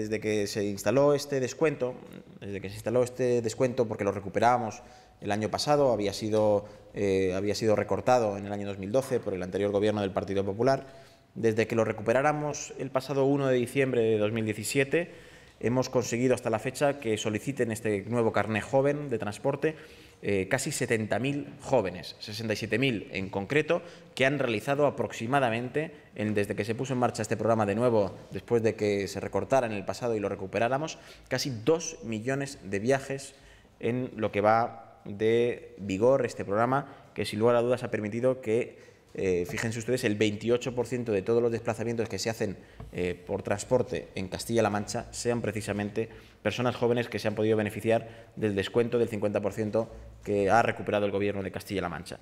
desde que se instaló este descuento, desde que se instaló este descuento, porque lo recuperábamos el año pasado, había sido, eh, había sido recortado en el año 2012 por el anterior gobierno del Partido Popular, desde que lo recuperáramos el pasado 1 de diciembre de 2017, hemos conseguido hasta la fecha que soliciten este nuevo carnet joven de transporte eh, casi 70.000 jóvenes, 67.000 en concreto, que han realizado aproximadamente, en, desde que se puso en marcha este programa de nuevo, después de que se recortara en el pasado y lo recuperáramos, casi 2 millones de viajes en lo que va de vigor este programa, que sin lugar a dudas ha permitido que eh, fíjense ustedes, el 28% de todos los desplazamientos que se hacen eh, por transporte en Castilla-La Mancha sean precisamente personas jóvenes que se han podido beneficiar del descuento del 50% que ha recuperado el Gobierno de Castilla-La Mancha.